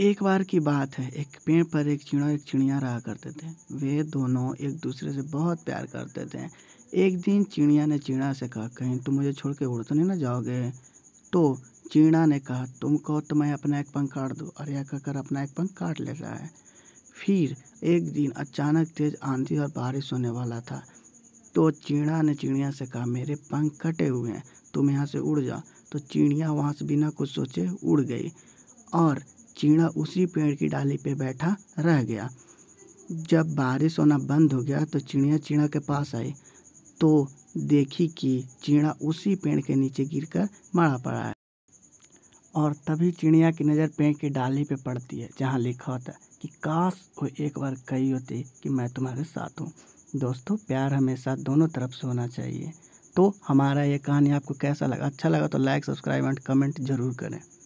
एक बार की बात है एक पेड़ पर एक चिड़ा एक चिड़िया रहा करते थे वे दोनों एक दूसरे से बहुत प्यार करते थे एक दिन चिड़िया ने चिड़ा से कहा कहीं तुम मुझे छोड़ के उड़ तो नहीं ना जाओगे तो चिड़ा ने कहा तुम कहो तो मैं अपना एक पंख काट दूँ और यह कहकर अपना एक पंख काट ले रहा है फिर एक दिन अचानक तेज आंधी और बारिश होने वाला था तो चिड़ा ने चिड़िया से कहा मेरे पंख कटे हुए हैं तुम यहाँ से उड़ जाओ तो चिड़िया वहाँ से बिना कुछ सोचे उड़ गई और चीड़ा उसी पेड़ की डाली पे बैठा रह गया जब बारिश होना बंद हो गया तो चिड़िया चीड़ा के पास आई तो देखी कि चीड़ा उसी पेड़ के नीचे गिरकर मारा पड़ा है और तभी चिड़िया की नज़र पेड़ की डाली पे पड़ती है जहाँ लिखा होता है कि काश वो एक बार कही होती कि मैं तुम्हारे साथ हूँ दोस्तों प्यार हमेशा दोनों तरफ से होना चाहिए तो हमारा ये कहानी आपको कैसा लगा अच्छा लगा तो लाइक सब्सक्राइब एंड कमेंट ज़रूर करें